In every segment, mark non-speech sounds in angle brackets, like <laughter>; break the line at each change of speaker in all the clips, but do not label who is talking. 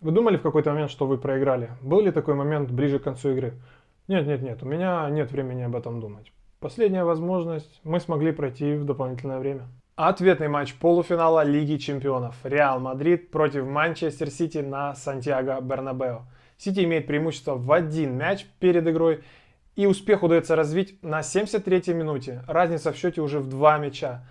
Вы думали в какой-то момент, что вы проиграли? Был ли такой момент ближе к концу игры? Нет, нет, нет, у меня нет времени об этом думать. Последняя возможность, мы смогли пройти в дополнительное время. Ответный матч полуфинала Лиги Чемпионов. Реал Мадрид против Манчестер Сити на Сантьяго Бернабео. Сити имеет преимущество в один мяч перед игрой и успех удается развить на 73-й минуте. Разница в счете уже в два мяча.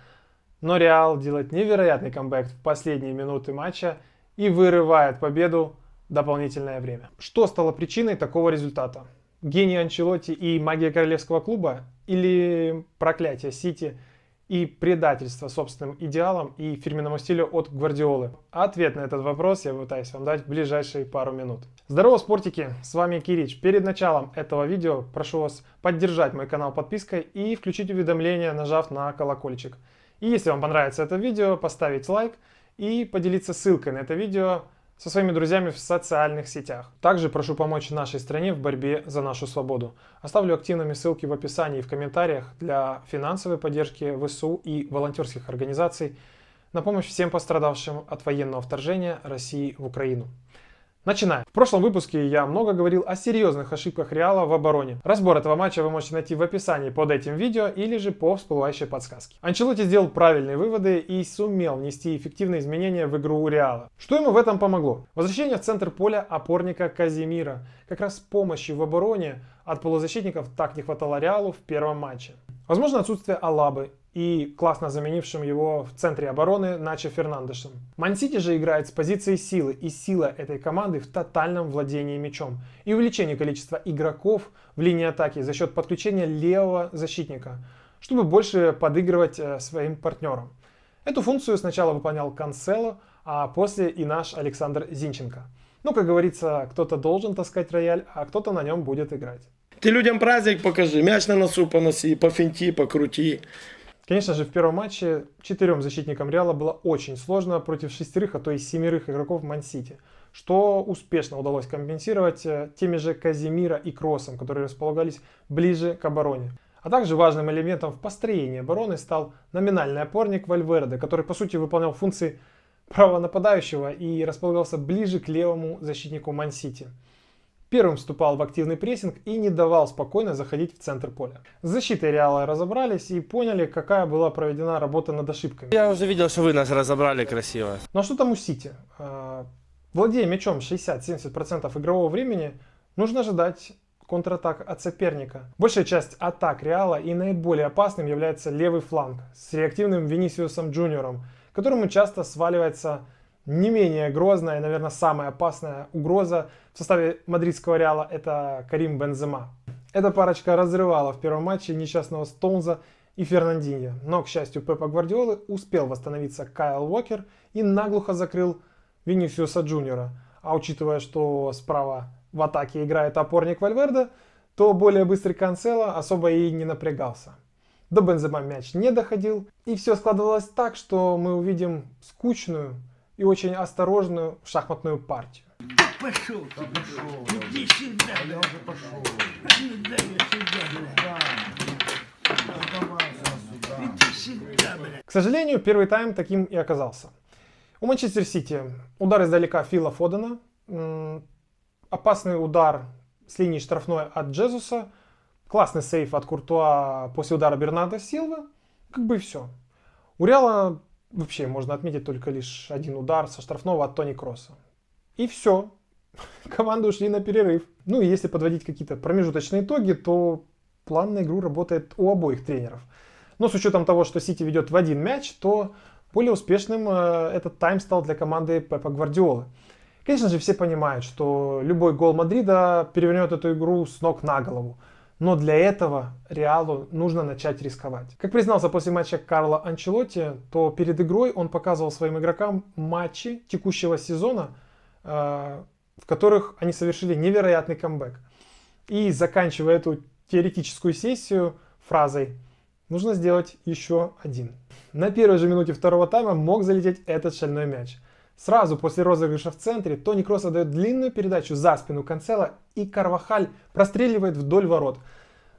Но Реал делает невероятный камбэк в последние минуты матча – и вырывает победу дополнительное время. Что стало причиной такого результата? Гений Анчелотти и магия королевского клуба или проклятие Сити и предательство собственным идеалам и фирменному стилю от Гвардиолы? Ответ на этот вопрос я пытаюсь вам дать в ближайшие пару минут. Здорово, спортики! С вами Кирич. Перед началом этого видео прошу вас поддержать мой канал подпиской и включить уведомления, нажав на колокольчик. И если вам понравится это видео, поставить лайк – и поделиться ссылкой на это видео со своими друзьями в социальных сетях. Также прошу помочь нашей стране в борьбе за нашу свободу. Оставлю активными ссылки в описании и в комментариях для финансовой поддержки ВСУ и волонтерских организаций на помощь всем пострадавшим от военного вторжения России в Украину. Начинаем. В прошлом выпуске я много говорил о серьезных ошибках Реала в обороне. Разбор этого матча вы можете найти в описании под этим видео или же по всплывающей подсказке. Анчелотти сделал правильные выводы и сумел внести эффективные изменения в игру Реала. Что ему в этом помогло? Возвращение в центр поля опорника Казимира. Как раз помощи в обороне от полузащитников так не хватало Реалу в первом матче. Возможно, отсутствие Алабы и классно заменившим его в центре обороны Начо Фернандешем. Мансити же играет с позицией силы, и сила этой команды в тотальном владении мячом и увеличении количества игроков в линии атаки за счет подключения левого защитника, чтобы больше подыгрывать э, своим партнерам. Эту функцию сначала выполнял Кансело, а после и наш Александр Зинченко. Ну, как говорится, кто-то должен таскать рояль, а кто-то на нем будет играть. Ты людям праздник покажи, мяч на носу поноси, по финти, покрути. Конечно же, в первом матче четырем защитникам Реала было очень сложно против шестерых, а то и семерых игроков Мансити, что успешно удалось компенсировать э, теми же Казимира и Кроссом, которые располагались ближе к обороне. А также важным элементом в построении обороны стал номинальный опорник Вальверде, который по сути выполнял функции правого нападающего и располагался ближе к левому защитнику Мансити первым вступал в активный прессинг и не давал спокойно заходить в центр поля. С защитой Реала разобрались и поняли, какая была проведена работа над ошибками. Я уже видел, что вы нас разобрали красиво. Ну а что там у Сити? А, владея мячом 60-70% игрового времени, нужно ожидать контратак от соперника. Большая часть атак Реала и наиболее опасным является левый фланг с реактивным Венисиусом Джуниором, которому часто сваливается не менее грозная наверное, самая опасная угроза составе мадридского Реала это Карим Бензема. Эта парочка разрывала в первом матче несчастного Стоунза и Фернандиньо. Но, к счастью, Пепа Гвардиолы успел восстановиться Кайл Уокер и наглухо закрыл Винисиуса Джуниора. А учитывая, что справа в атаке играет опорник Вальверда, то более быстрый Канцело особо и не напрягался. До Бензема мяч не доходил, и все складывалось так, что мы увидим скучную и очень осторожную шахматную партию. Пошел ты, пошел. Иди сюда. А я уже пошел. Ну я сюда, сюда, К сожалению, первый тайм таким и оказался. У Манчестер Сити удар издалека Фила Фодена, опасный удар с линии штрафной от Джезуса, классный сейф от Куртуа после удара Бернарда Силвы, как бы и все. У Реала вообще можно отметить только лишь один удар со штрафного от Тони Кросса. И все. <laughs> команды ушли на перерыв. Ну и если подводить какие-то промежуточные итоги, то план на игру работает у обоих тренеров. Но с учетом того, что Сити ведет в один мяч, то более успешным э, этот тайм стал для команды Пепа Гвардиолы. Конечно же, все понимают, что любой гол Мадрида перевернет эту игру с ног на голову. Но для этого Реалу нужно начать рисковать. Как признался после матча Карло Анчелотти, то перед игрой он показывал своим игрокам матчи текущего сезона, э, в которых они совершили невероятный камбэк. И заканчивая эту теоретическую сессию фразой «Нужно сделать еще один». На первой же минуте второго тайма мог залететь этот шальной мяч. Сразу после розыгрыша в центре Тони Кросс отдает длинную передачу за спину Канцела и Карвахаль простреливает вдоль ворот.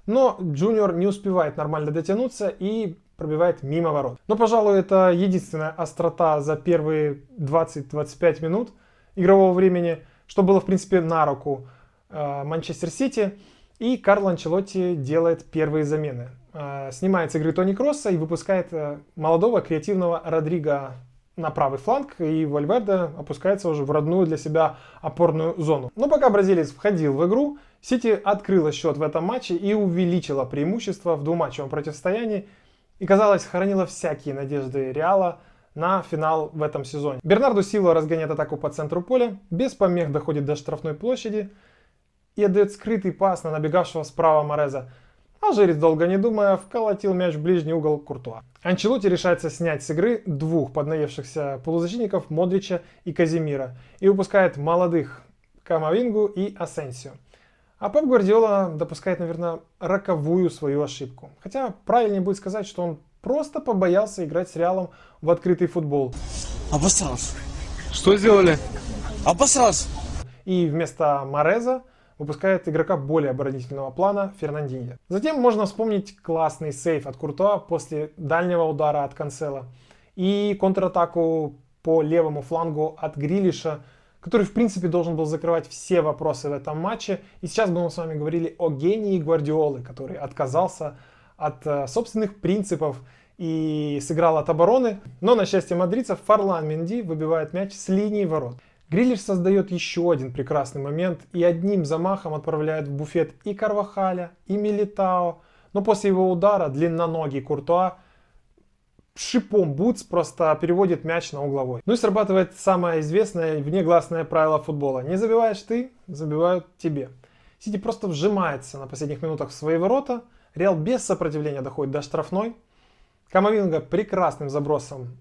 Но Джуниор не успевает нормально дотянуться и пробивает мимо ворот. Но, пожалуй, это единственная острота за первые 20-25 минут игрового времени – что было, в принципе, на руку э, Манчестер Сити. И Карл Анчелотти делает первые замены. Э, Снимает с игры Тони Кросса и выпускает э, молодого креативного Родриго на правый фланг, и Вальверде опускается уже в родную для себя опорную зону. Но пока бразилец входил в игру, Сити открыла счет в этом матче и увеличила преимущество в двуматчевом противостоянии, и, казалось, хоронила всякие надежды Реала – на финал в этом сезоне. Бернарду Силва разгоняет атаку по центру поля, без помех доходит до штрафной площади и отдает скрытый пас на набегавшего справа Мореза. а Алжирец, долго не думая, вколотил мяч в ближний угол Куртуа. Анчелоти решается снять с игры двух поднаевшихся полузащитников Модрича и Казимира и выпускает молодых Камавингу и Асенсио. А Пеп Гвардиола допускает, наверное, роковую свою ошибку. Хотя правильнее будет сказать, что он Просто побоялся играть с Реалом в открытый футбол. Обосрался.
Что сделали?
Обосрался. И вместо Мореза выпускает игрока более оборонительного плана Фернандинья. Затем можно вспомнить классный сейф от Куртуа после дальнего удара от Канцела и контратаку по левому флангу от Грилиша, который, в принципе, должен был закрывать все вопросы в этом матче. И сейчас бы мы с вами говорили о гении Гвардиолы, который отказался от э, собственных принципов и сыграл от обороны. Но, на счастье мадридцев, Фарлан Менди выбивает мяч с линии ворот. Грилиш создает еще один прекрасный момент и одним замахом отправляет в буфет и Карвахаля, и Милитао. Но после его удара длинноногий Куртуа шипом бутс просто переводит мяч на угловой. Ну и срабатывает самое известное внегласное правило футбола. Не забиваешь ты, забивают тебе. Сити просто вжимается на последних минутах в свои ворота – Реал без сопротивления доходит до штрафной. Камовинга прекрасным забросом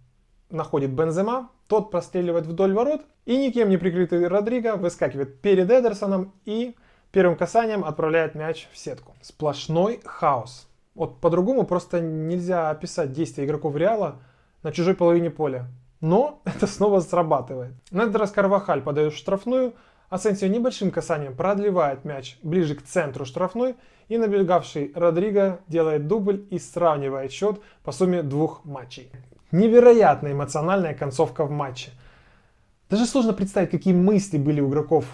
находит Бензема. Тот простреливает вдоль ворот. И никем не прикрытый Родриго выскакивает перед Эдерсоном и первым касанием отправляет мяч в сетку. Сплошной хаос. Вот по-другому просто нельзя описать действия игроков Реала на чужой половине поля. Но <laughs> это снова срабатывает. На этот раз Карвахаль подает штрафную, Асенсио небольшим касанием продлевает мяч ближе к центру штрафной и набегавший Родриго делает дубль и сравнивает счет по сумме двух матчей. Невероятная эмоциональная концовка в матче. Даже сложно представить, какие мысли были у игроков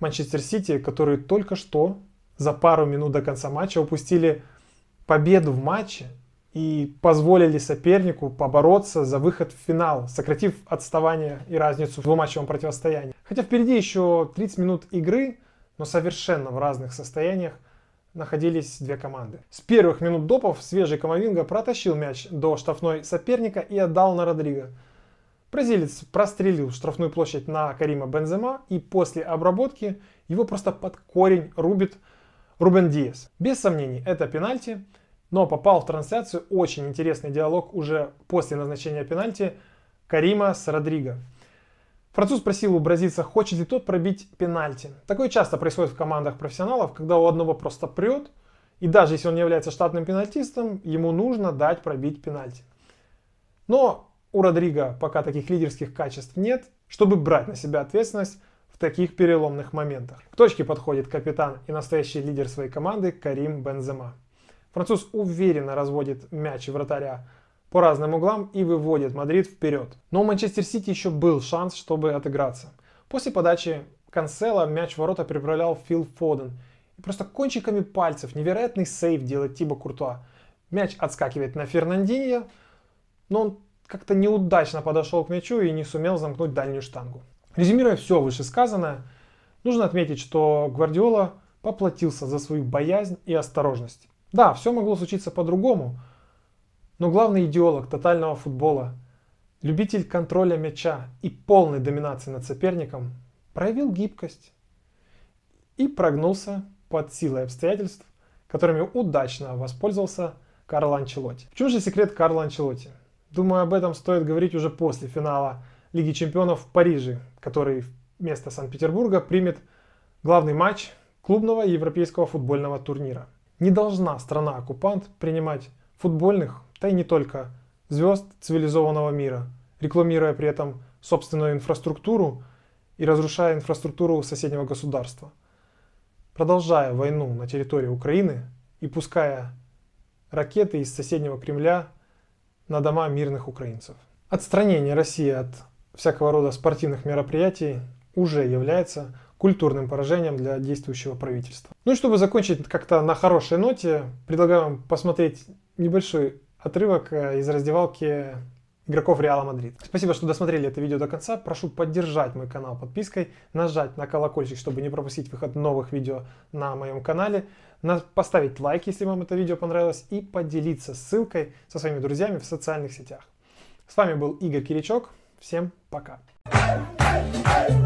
Манчестер Сити, которые только что за пару минут до конца матча упустили победу в матче и позволили сопернику побороться за выход в финал, сократив отставание и разницу в двуматчевом противостоянии. Хотя впереди еще 30 минут игры, но совершенно в разных состояниях находились две команды. С первых минут допов свежий Камовинга протащил мяч до штрафной соперника и отдал на Родриго. Бразилец прострелил штрафную площадь на Карима Бензема и после обработки его просто под корень рубит Рубен Диас. Без сомнений, это пенальти, но попал в трансляцию очень интересный диалог уже после назначения пенальти Карима с Родриго. Француз просил у бразильца, хочет ли тот пробить пенальти. Такое часто происходит в командах профессионалов, когда у одного просто прет, и даже если он не является штатным пенальтистом, ему нужно дать пробить пенальти. Но у Родриго пока таких лидерских качеств нет, чтобы брать на себя ответственность в таких переломных моментах. К точке подходит капитан и настоящий лидер своей команды Карим Бензема. Француз уверенно разводит мяч вратаря по разным углам и выводит Мадрид вперед. Но у Манчестер Сити еще был шанс, чтобы отыграться. После подачи Канцела мяч в ворота переправлял Фил Фоден. И просто кончиками пальцев невероятный сейв делает Тиба Куртуа. Мяч отскакивает на Фернандинья, но он как-то неудачно подошел к мячу и не сумел замкнуть дальнюю штангу. Резюмируя все вышесказанное, нужно отметить, что Гвардиола поплатился за свою боязнь и осторожность. Да, все могло случиться по-другому, но главный идеолог тотального футбола, любитель контроля мяча и полной доминации над соперником, проявил гибкость и прогнулся под силой обстоятельств, которыми удачно воспользовался Карл Анчелотти. В чем же секрет Карла Анчелотти? Думаю, об этом стоит говорить уже после финала Лиги чемпионов в Париже, который вместо Санкт-Петербурга примет главный матч клубного европейского футбольного турнира. Не должна страна-оккупант принимать футбольных да и не только, звезд цивилизованного мира, рекламируя при этом собственную инфраструктуру и разрушая инфраструктуру соседнего государства. Продолжая войну на территории Украины и пуская ракеты из соседнего Кремля на дома мирных украинцев. Отстранение России от всякого рода спортивных мероприятий уже является культурным поражением для действующего правительства. Ну и чтобы закончить как-то на хорошей ноте, предлагаю вам посмотреть небольшой отрывок э, из раздевалки игроков Реала Мадрид. Спасибо, что досмотрели это видео до конца. Прошу поддержать мой канал подпиской, нажать на колокольчик, чтобы не пропустить выход новых видео на моем канале, поставить лайк, если вам это видео понравилось, и поделиться ссылкой со своими друзьями в социальных сетях. С вами был Игорь Киричок. Всем пока. Hey, hey, hey.